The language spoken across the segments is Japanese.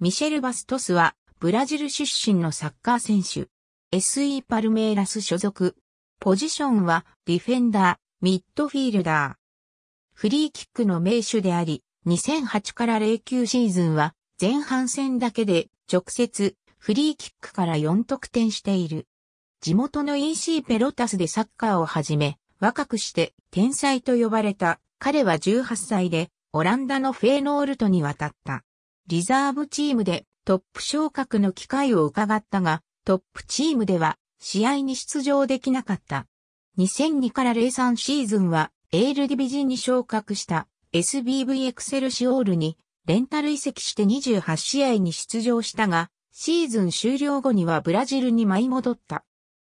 ミシェル・バストスは、ブラジル出身のサッカー選手。SE パルメイラス所属。ポジションは、ディフェンダー、ミッドフィールダー。フリーキックの名手であり、2008から09シーズンは、前半戦だけで、直接、フリーキックから4得点している。地元の EC ペロタスでサッカーを始め、若くして天才と呼ばれた彼は18歳でオランダのフェーノールトに渡った。リザーブチームでトップ昇格の機会を伺ったが、トップチームでは試合に出場できなかった。2002から03シーズンはエールディビジンに昇格した SBV エクセルシオールにレンタル移籍して28試合に出場したが、シーズン終了後にはブラジルに舞い戻った。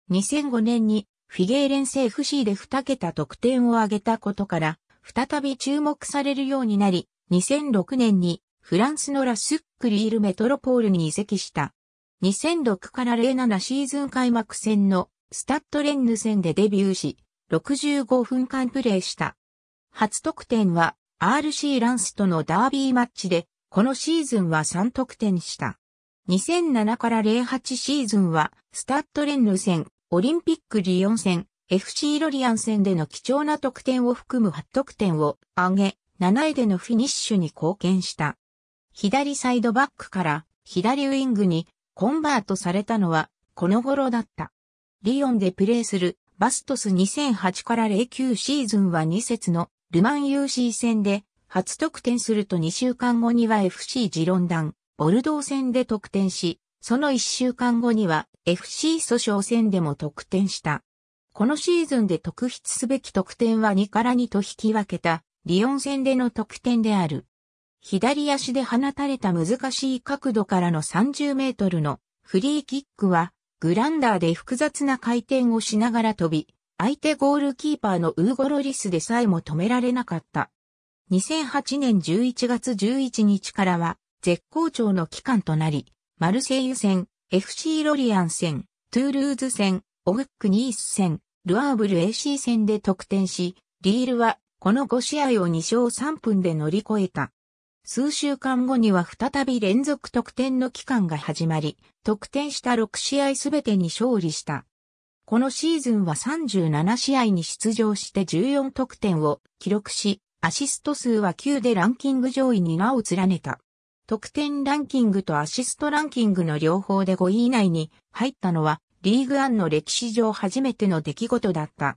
2005年にフィゲーレンセーフシーで2桁得点を挙げたことから、再び注目されるようになり、2006年にフランスのラスックリールメトロポールに移籍した。2006から07シーズン開幕戦のスタッドレンヌ戦でデビューし、65分間プレーした。初得点は RC ランスとのダービーマッチで、このシーズンは3得点した。2007から08シーズンは、スタッドレンヌ戦、オリンピックリヨン戦、FC ロリアン戦での貴重な得点を含む8得点を挙げ、7位でのフィニッシュに貢献した。左サイドバックから左ウィングにコンバートされたのはこの頃だった。リオンでプレーするバストス2008から09シーズンは2節のルマン UC 戦で初得点すると2週間後には FC ジロンダン、ボルドー戦で得点し、その1週間後には FC 訴訟戦でも得点した。このシーズンで特筆すべき得点は2から2と引き分けた、リオン戦での得点である。左足で放たれた難しい角度からの30メートルのフリーキックは、グランダーで複雑な回転をしながら飛び、相手ゴールキーパーのウーゴロリスでさえも止められなかった。2008年11月11日からは、絶好調の期間となり、マルセイユ戦、FC ロリアン戦、トゥールーズ戦、オグックニース戦、ルアーブル AC 戦で得点し、リールはこの5試合を2勝3分で乗り越えた。数週間後には再び連続得点の期間が始まり、得点した6試合すべてに勝利した。このシーズンは37試合に出場して14得点を記録し、アシスト数は9でランキング上位に名を連ねた。得点ランキングとアシストランキングの両方で5位以内に入ったのは、リーグアンの歴史上初めての出来事だった。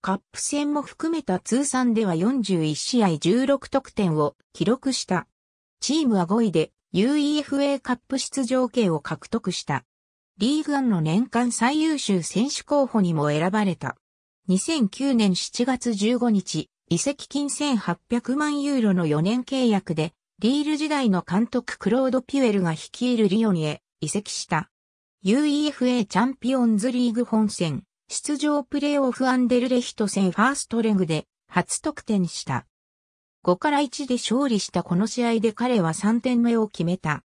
カップ戦も含めた通算では41試合16得点を記録した。チームは5位で UEFA カップ出場権を獲得した。リーグアンの年間最優秀選手候補にも選ばれた。2009年7月15日、移籍金1800万ユーロの4年契約で、リール時代の監督クロード・ピュエルが率いるリオにへ移籍した。UEFA チャンピオンズリーグ本戦、出場プレーオフアンデルレヒト戦ファーストレグで初得点した。5から1で勝利したこの試合で彼は3点目を決めた。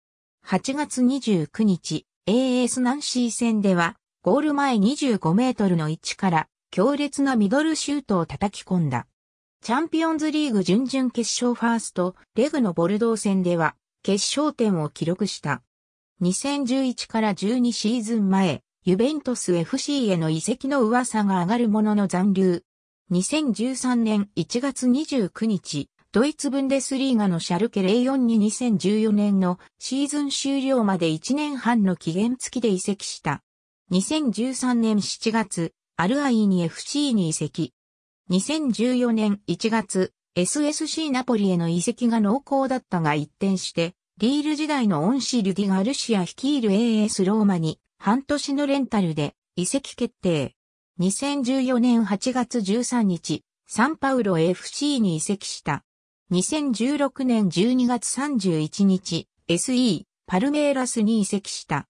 8月29日、AS ナンシー戦では、ゴール前25メートルの位置から強烈なミドルシュートを叩き込んだ。チャンピオンズリーグ準々決勝ファースト、レグのボルドー戦では、決勝点を記録した。2011から12シーズン前、ユベントス FC への移籍の噂が上がるものの残留。2013年1月29日、ドイツブンデスリーガのシャルケ04に2014年のシーズン終了まで1年半の期限付きで移籍した。2013年7月、アルアイに FC に移籍。2014年1月、SSC ナポリへの移籍が濃厚だったが一転して、リール時代の恩師ルディ・ガルシア率いる AS ローマに半年のレンタルで移籍決定。2014年8月13日、サンパウロ FC に移籍した。2016年12月31日、SE、パルメイラスに移籍した。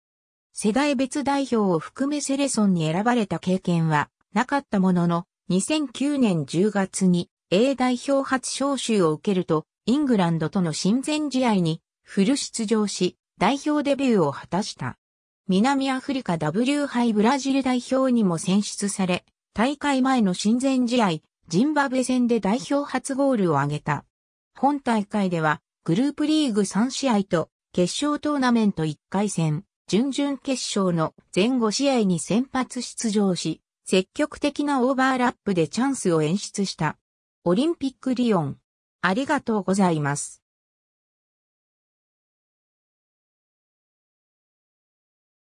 世代別代表を含めセレソンに選ばれた経験はなかったものの、2009年10月に A 代表初招集を受けると、イングランドとの親善試合にフル出場し、代表デビューを果たした。南アフリカ W 杯ブラジル代表にも選出され、大会前の親善試合、ジンバブエ戦で代表初ゴールを挙げた。本大会では、グループリーグ3試合と、決勝トーナメント1回戦、準々決勝の前後試合に先発出場し、積極的なオーバーラップでチャンスを演出した。オリンピックリオン。ありがとうございます。